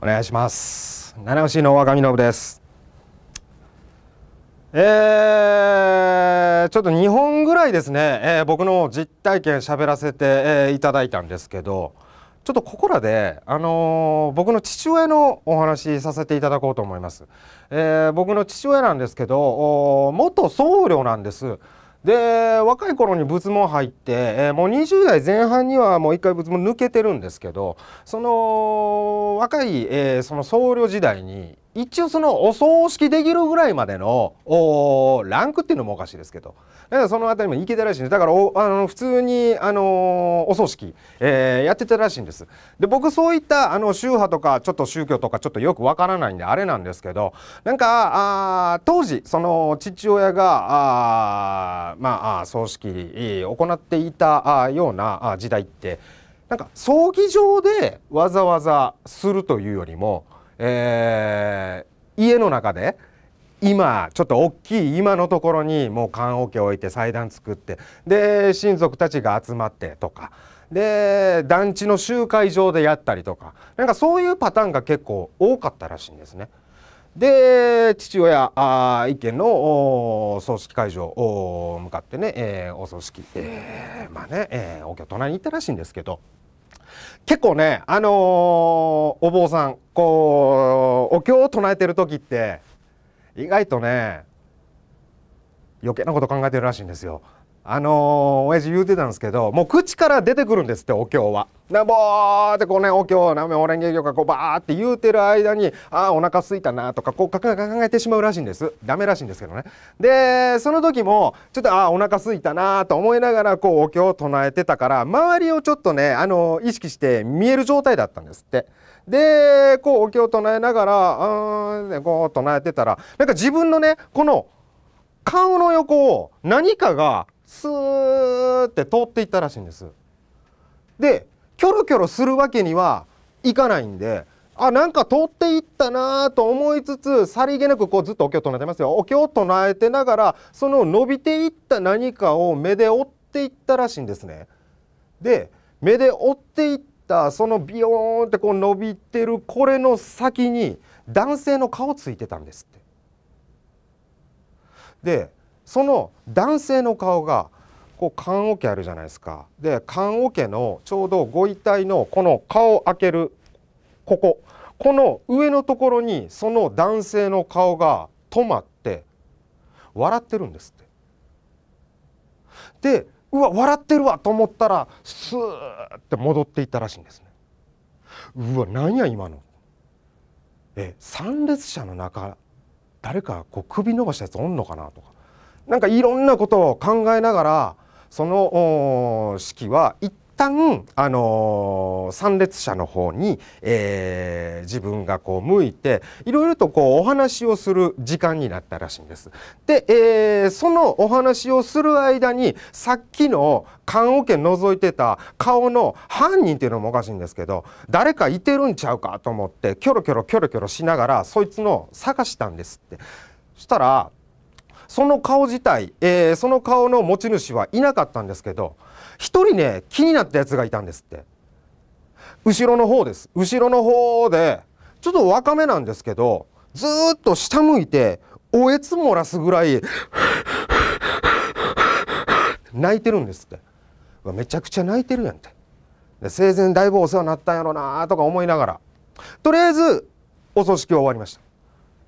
お願いします七尾市の若見信ですえー、ちょっと2本ぐらいですね、えー、僕の実体験喋らせて、えー、いただいたんですけどちょっとここらで、あのー、僕の父親のお話させていただこうと思います、え僕の父親なんですけど元僧侶なんですで若い頃に仏門入って、えー、もう20代前半にはもう一回仏門抜けてるんですけどその若い、えー、その僧侶時代に一応そのお葬式できるぐらいまでのランクっていうのもおかしいですけどからその辺りも行けたらしいんですだからあの普通に、あのお葬式、えー、やってたらしいんですで僕そういったあの宗派とかちょっと宗教とかちょっとよくわからないんであれなんですけどなんかあ当時その父親があまあ葬式行っていたような時代ってなんか葬儀場でわざわざするというよりも、えー、家の中で今ちょっと大きい今のところにもう棺桶置いて祭壇作ってで親族たちが集まってとかで団地の集会場でやったりとかなんかそういうパターンが結構多かったらしいんですね。で父親あ意見の葬式会場を向かってね、えー、お葬式、えー、まあね、えー、お経隣に行ったらしいんですけど結構ねあのー、お坊さんこうお経を唱えてる時って意外とね余計なこと考えてるらしいんですよあのー、親父言うてたんですけどもう口から出てくるんですってお経は。なぼーってこうねお経なめオレンゲ魚がこうバーって言うてる間にあーお腹すいたなとかこう考えてしまうらしいんですダメらしいんですけどねでその時もちょっとあーお腹すいたなと思いながらこうお経を唱えてたから周りをちょっとねあのー、意識して見える状態だったんですって。でこうお経を唱えながらうんこう唱えてたらなんか自分のねこの顔の横を何かがスーって通っていったらしいんです。でキョロキョロするわけにはいかないんであなんか通っていったなと思いつつさりげなくこうずっとお経を唱えてますよお経を唱えてながらその伸びていった何かを目で追っていったらしいんですね。で目で追っていっったそのビヨーンってこう伸びてるこれの先に男性の顔ついてたんですって。でその男性の顔がこう棺桶あるじゃないですか。で棺桶のちょうどご遺体のこの顔を開けるこここの上のところにその男性の顔が止まって笑ってるんですって。でうわ笑ってるわと思ったらスーッて戻っていったらしいんですね。うわなんや今の。え参列者の中誰かこう首伸ばしたやつおんのかなとかなんかいろんなことを考えながらその式は一旦あのー、参列者の方に、えー、自分がこう向いていろいろとこうお話をする時間になったらしいんです。で、えー、そのお話をする間にさっきの棺桶覗いてた顔の犯人っていうのもおかしいんですけど誰かいてるんちゃうかと思ってキョロキョロキョロキョロしながらそいつの探したんですって。そしたらその顔自体、えー、その顔の持ち主はいなかったんですけど一人ね気になったやつがいたんですって後ろの方です後ろの方でちょっと若めなんですけどずっと下向いておえつ漏らすぐらい泣いてるんですってめちゃくちゃ泣いてるやんってで生前だいぶお世話になったんやろなとか思いながらとりあえずお葬式は終わりました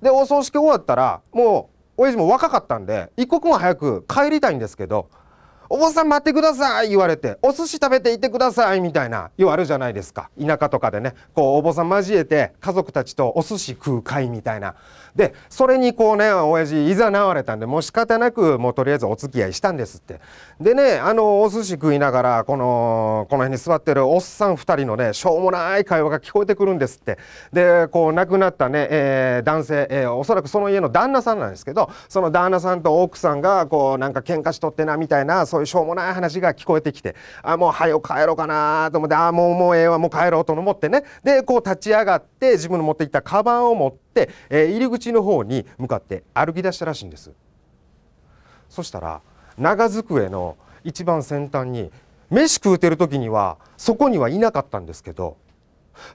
でお葬式終わったらもう親父も若かったんで一刻も早く帰りたいんですけど「お坊さん待ってください」言われて「お寿司食べていてください」みたいなようあるじゃないですか田舎とかでねこうお坊さん交えて家族たちとお寿司食う会みたいなでそれにこうね親父いざなわれたんでもう仕方なくもうとりあえずお付き合いしたんですってでねあのお寿司食いながらこのこの辺に座ってるおっさん2人のねしょうもない会話が聞こえてくるんですってでこう亡くなったね、えー、男性、えー、おそらくその家の旦那さんなんですけどその旦那さんと奥さんがこうなんか喧嘩しとってなみたいなそういうしょうもない話が聞こえてきてあもう早く帰ろうかなと思ってあもうもうええわもう帰ろうと思ってねでこう立ち上がって自分の持っていったカバンを持って、えー、入り口の方に向かって歩き出したらしいんですそしたら長机の一番先端に飯食うてる時にはそこにはいなかったんですけど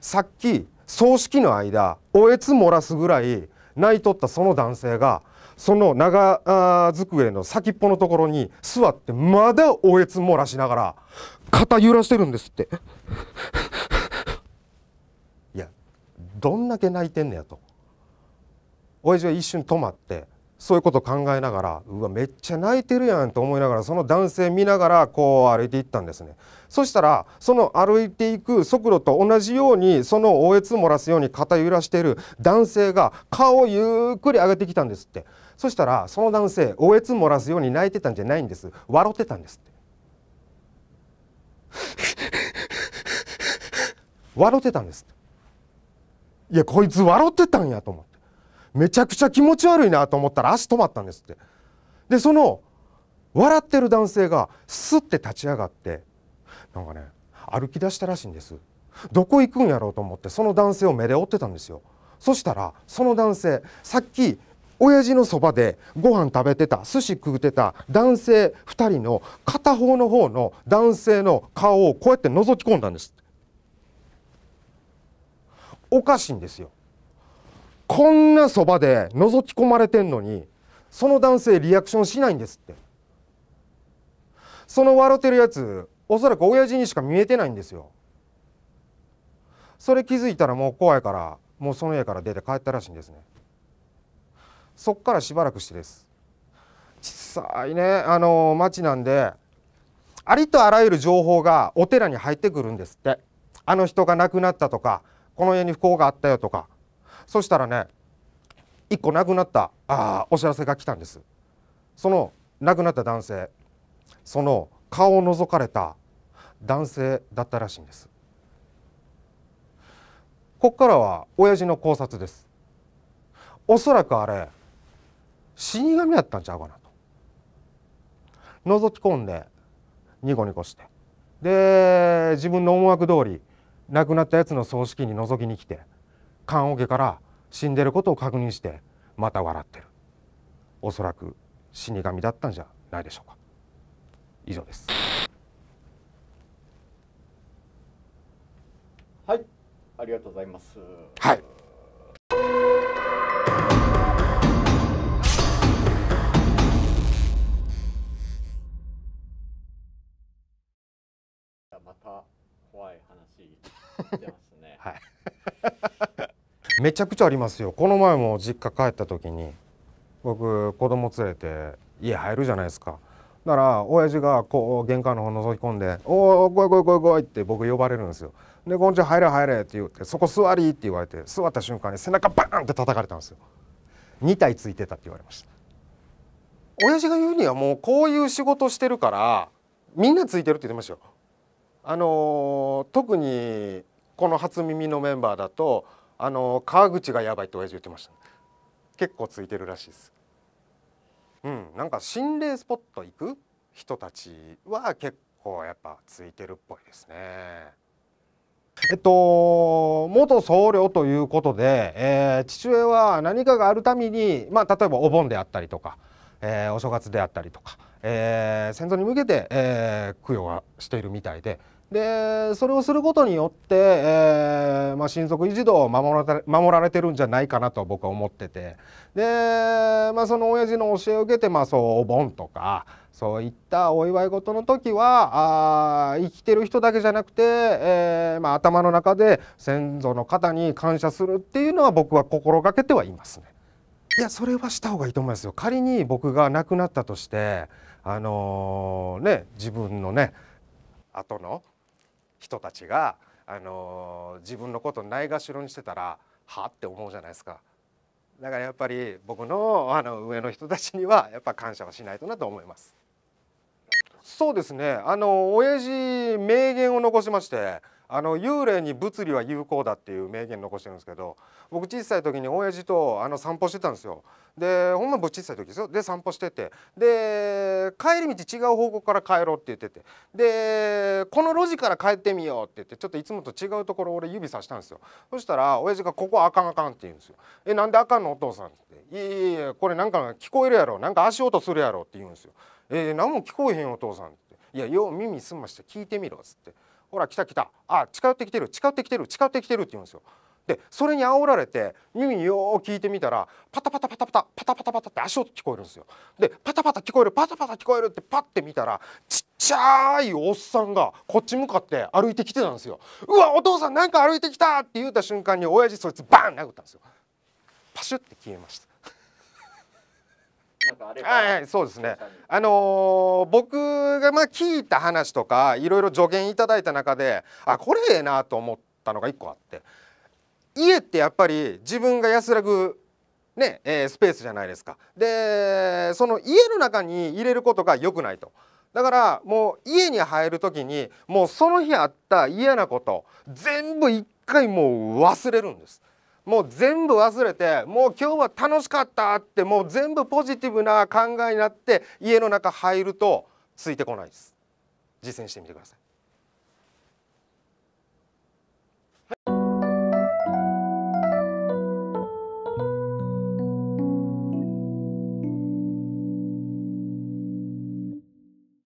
さっき葬式の間おえつ漏らすぐらい泣いとったその男性がその長机の先っぽのところに座ってまだおえつ漏らしながら肩揺らしてるんですっていやどんだけ泣いてんねやと親父は一瞬止まってそういうこと考えながらうわめっちゃ泣いてるやんと思いながらその男性見ながらこう歩いていったんですねそしたらその歩いていく速度と同じようにそのおえつ漏らすように肩揺らしている男性が顔をゆっくり上げてきたんですってそしたらその男性おえつ漏らすように泣いてたんじゃないんです笑ってたんですって笑ってたんですいやこいつ笑ってたんやと思って。めちゃくちゃ気持ち悪いなと思ったら足止まったんですってでその笑ってる男性がスッて立ち上がってなんかね歩き出したらしいんですどこ行くんやろうと思ってその男性を目で追ってたんですよそしたらその男性さっき親父のそばでご飯食べてた寿司食うてた男性2人の片方の方の男性の顔をこうやって覗き込んだんですおかしいんですよこんなそばで覗き込まれてんのにその男性リアクションしないんですってその笑ってるやつおそらく親父にしか見えてないんですよそれ気づいたらもう怖いからもうその家から出て帰ったらしいんですねそっからしばらくしてです小さいねあの町なんでありとあらゆる情報がお寺に入ってくるんですってあの人が亡くなったとかこの家に不幸があったよとかそしたらね1個亡くなったあお知らせが来たんですその亡くなった男性その顔を覗かれた男性だったらしいんですこっからは親父の考察ですおそらくあれ死神やったんちゃうかなと覗き込んでニコニコしてで自分の思惑通り亡くなったやつの葬式に覗きに来て棺桶から死んでることを確認してまた笑ってるおそらく死神だったんじゃないでしょうか以上ですはいありがとうございますはいまた怖い話 めちゃくちゃありますよこの前も実家帰った時に僕子供連れて家入るじゃないですかだから親父がこう玄関の方覗き込んで「おお来い来い来い来い」って僕呼ばれるんですよで「こんにちは入れ入れ」って言って「そこ座り」って言われて座った瞬間に背中バーンって叩かれたんですよ2体ついてたって言われました親父が言うにはもうこういう仕事してるからみんなついてるって言ってましたよあのー、特にこの初耳のメンバーだとあの川口がやばいって親父言ってました、ね、結構ついてるらしいですうんなんか心霊スポット行く人たちは結構やっぱついてるっぽいですねえっと元僧侶ということで、えー、父親は何かがあるためにまあ例えばお盆であったりとか、えー、お正月であったりとかえー、先祖に向けて、えー、供養はしているみたいででそれをすることによって、えーまあ、親族一同を守ら守られてるんじゃないかなと僕は思っててで、まあ、その親父の教えを受けて、まあ、そうお盆とかそういったお祝い事の時はあ生きてる人だけじゃなくて、えーまあ、頭の中で先祖の方に感謝するっていうのは僕は心がけてはいますね。いやそれはした方がいいと思いますよ。仮に僕が亡くなったとしてあのー、ね、自分のね後の人たちが、あのー、自分のことないがしろにしてたらはって思うじゃないですか。だからやっぱり僕のあの上の人たちにはやっぱ感謝はしないとなと思います。そうですね。あの親父名言を残しまして、あの幽霊に物理は有効だっていう名言残してるんですけど僕小さい時に親父とあの散歩してたんですよでほんま僕小さい時ですよで散歩しててで帰り道違う方向から帰ろうって言っててでこの路地から帰ってみようって言ってちょっといつもと違うところ俺指さしたんですよそしたら親父が「ここあかんあかん」って言うんですよ「えなんであかんのお父さん」って「いやいやいやこれなんか聞こえるやろなんか足音するやろ」って言うんですよ「えー、何も聞こえへんお父さん」って「いやよう耳すまして聞いてみろ」っつって。ほら来た来たあ近寄ってきてる近寄ってきてる近寄ってきてるって言うんですよでそれに煽られて耳によー聞いてみたらパタパタパタパタパタパタパタって足音聞こえるんですよでパタパタ聞こえるパタパタ聞こえるってパッて見たらちっちゃいおっさんがこっち向かって歩いてきてたんですようわお父さんなんか歩いてきたって言うた瞬間に親父そいつバン殴ったんですよパシュって消えましたあはい、そうですね。あのー、僕がまあ聞いた話とかいろいろ助言いただいた中で、あこれええなと思ったのが一個あって、家ってやっぱり自分が安らぐね、えー、スペースじゃないですか。で、その家の中に入れることが良くないと。だからもう家に入る時にもうその日あった嫌なこと全部一回もう忘れるんです。もう全部忘れてもう今日は楽しかったってもう全部ポジティブな考えになって家の中入るとついてこないです実践してみてください